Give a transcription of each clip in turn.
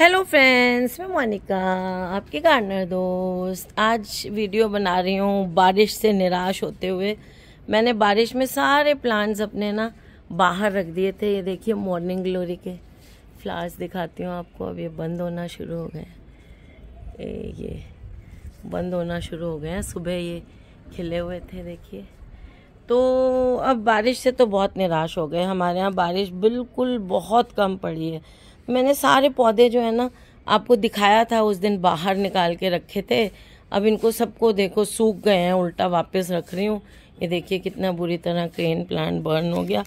hello friends मैं मोनिका आपके gardener दोस्त आज वीडियो बना रही हूँ बारिश से निराश होते हुए मैंने बारिश में सारे प्लांट्स अपने ना बाहर रख दिए थे ये देखिए मॉर्निंग ग्लोरी के फ्लावर्स दिखाती हूँ आपको अब ये बंद होना शुरू हो गए ये बंद होना शुरू हो गए हैं सुबह ये खिले हुए थे देखिए तो अब बारिश से तो बहुत निराश हो गए हमारे यहाँ बारिश बिल्कुल बहुत कम पड़ी है मैंने सारे पौधे जो है ना आपको दिखाया था उस दिन बाहर निकाल के रखे थे अब इनको सबको देखो सूख गए हैं उल्टा वापस रख रही हूँ ये देखिए कितना बुरी तरह क्रेन प्लांट बर्न हो गया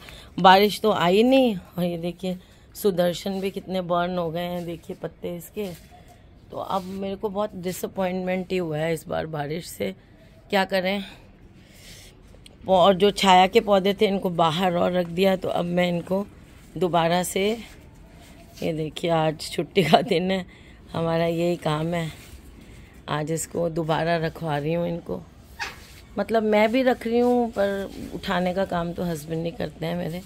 बारिश तो आई नहीं और ये देखिए सुदर्शन भी कितने बर्न हो गए हैं देखिए पत्ते इसके तो अब मेरे को बहुत डिसअपॉइंटमेंट ही हुआ है इस बार बारिश से क्या करें और जो छाया के पौधे थे इनको बाहर और रख दिया तो अब मैं इनको दोबारा से ये देखिए आज छुट्टी का दिन है हमारा यही काम है आज इसको दोबारा रखवा रही हूँ इनको मतलब मैं भी रख रही हूँ पर उठाने का काम तो हस्बैंड ही करते हैं मेरे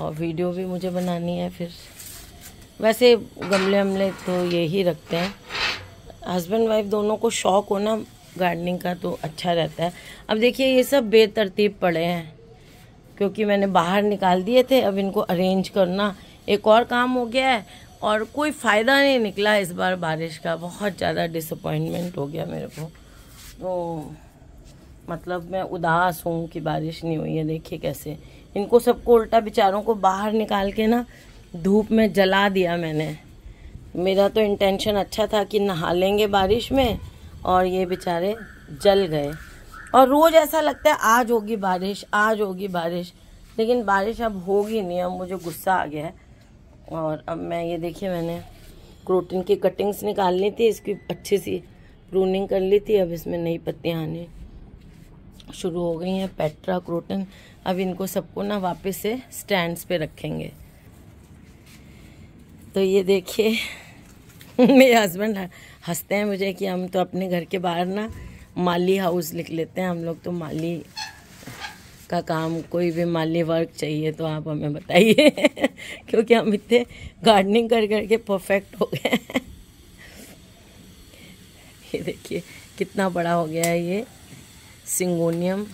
और वीडियो भी मुझे बनानी है फिर वैसे गमले वमले तो ये ही रखते हैं हस्बैंड वाइफ दोनों को शौक़ हो ना गार्डनिंग का तो अच्छा रहता है अब देखिए ये सब बेतरतीब पड़े हैं क्योंकि मैंने बाहर निकाल दिए थे अब इनको अरेंज करना एक और काम हो गया है और कोई फ़ायदा नहीं निकला इस बार बारिश का बहुत ज़्यादा डिसअपॉइंटमेंट हो गया मेरे को तो मतलब मैं उदास हूँ कि बारिश नहीं हुई है देखिए कैसे इनको सबको उल्टा बेचारों को बाहर निकाल के ना धूप में जला दिया मैंने मेरा तो इंटेंशन अच्छा था कि नहा लेंगे बारिश में और ये बेचारे जल गए और रोज़ ऐसा लगता है आज होगी बारिश आज होगी बारिश लेकिन बारिश अब होगी नहीं अब मुझे गुस्सा आ गया है और अब मैं ये देखिए मैंने क्रोटिन की कटिंग्स निकाल ली थी इसकी अच्छी सी प्रूनिंग कर ली थी अब इसमें नई पत्तियाँ आनी शुरू हो गई हैं पेट्रा क्रोटन अब इनको सबको ना वापस से स्टैंड्स पे रखेंगे तो ये देखिए मेरे हस्बैंड हंसते हैं मुझे कि हम तो अपने घर के बाहर ना माली हाउस लिख लेते हैं हम लोग तो माली का काम कोई भी माली वर्क चाहिए तो आप हमें बताइए क्योंकि हम इतने गार्डनिंग कर करके परफेक्ट हो गए ये देखिए कितना बड़ा हो गया है ये सिंगोनियम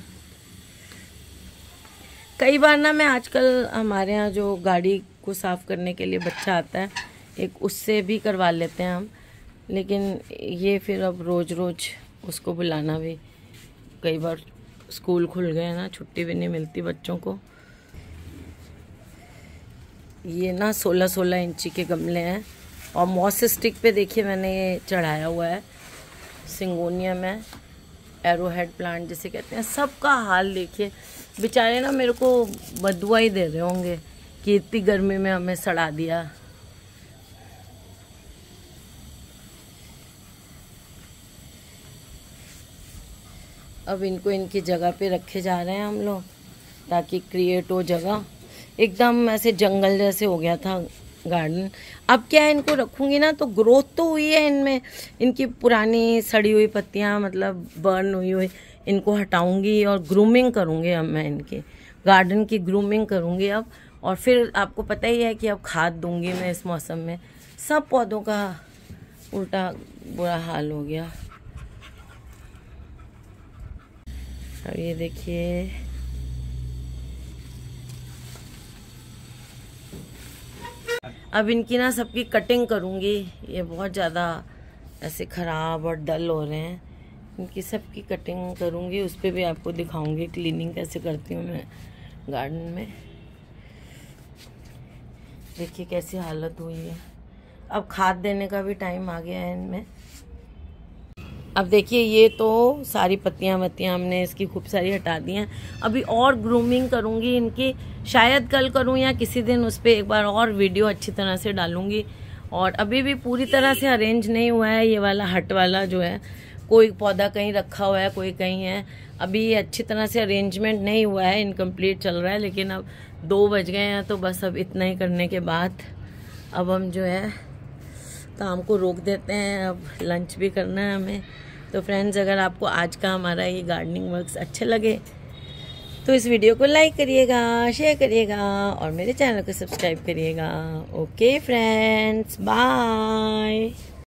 कई बार ना मैं आजकल हमारे यहाँ जो गाड़ी को साफ़ करने के लिए बच्चा आता है एक उससे भी करवा लेते हैं हम लेकिन ये फिर अब रोज़ रोज़ उसको बुलाना भी कई बार स्कूल खुल गए हैं ना छुट्टी भी नहीं मिलती बच्चों को ये ना सोलह सोलह इंची के गमले हैं और मॉस स्टिक पे देखिए मैंने ये चढ़ाया हुआ है सिंगोनिया में एरोहेड प्लांट जिसे कहते हैं सबका हाल देखिए बेचारे ना मेरे को बदुआ ही दे रहे होंगे कि इतनी गर्मी में हमें सड़ा दिया अब इनको इनकी जगह पे रखे जा रहे हैं हम लोग ताकि क्रिएट हो जगह एकदम ऐसे जंगल जैसे हो गया था गार्डन अब क्या है इनको रखूँगी ना तो ग्रोथ तो हुई है इनमें इनकी पुरानी सड़ी हुई पत्तियाँ मतलब बर्न हुई हुई इनको हटाऊँगी और ग्रूमिंग करूँगी अब मैं इनके गार्डन की ग्रूमिंग करूँगी अब और फिर आपको पता ही है कि अब खाद दूँगी मैं इस मौसम में सब पौधों का उल्टा बुरा हाल हो गया अब ये देखिए अब इनकी ना सबकी कटिंग करूँगी ये बहुत ज़्यादा ऐसे ख़राब और डल हो रहे हैं इनकी सबकी कटिंग करूँगी उस पर भी आपको दिखाऊँगी क्लीनिंग कैसे करती हूँ मैं गार्डन में देखिए कैसी हालत हुई है अब खाद देने का भी टाइम आ गया है इनमें अब देखिए ये तो सारी पत्तियाँ वत्तियाँ हमने इसकी खूब सारी हटा दी हैं अभी और ग्रूमिंग करूँगी इनकी शायद कल करूँ या किसी दिन उस पर एक बार और वीडियो अच्छी तरह से डालूँगी और अभी भी पूरी तरह से अरेंज नहीं हुआ है ये वाला हट वाला जो है कोई पौधा कहीं रखा हुआ है कोई कहीं है अभी ये अच्छी तरह से अरेंजमेंट नहीं हुआ है इनकम्प्लीट चल रहा है लेकिन अब दो बज गए हैं तो बस अब इतना ही करने के बाद अब हम जो है तो हमको रोक देते हैं अब लंच भी करना है हमें तो फ्रेंड्स अगर आपको आज का हमारा ये गार्डनिंग वर्क्स अच्छे लगे तो इस वीडियो को लाइक करिएगा शेयर करिएगा और मेरे चैनल को सब्सक्राइब करिएगा ओके फ्रेंड्स बाय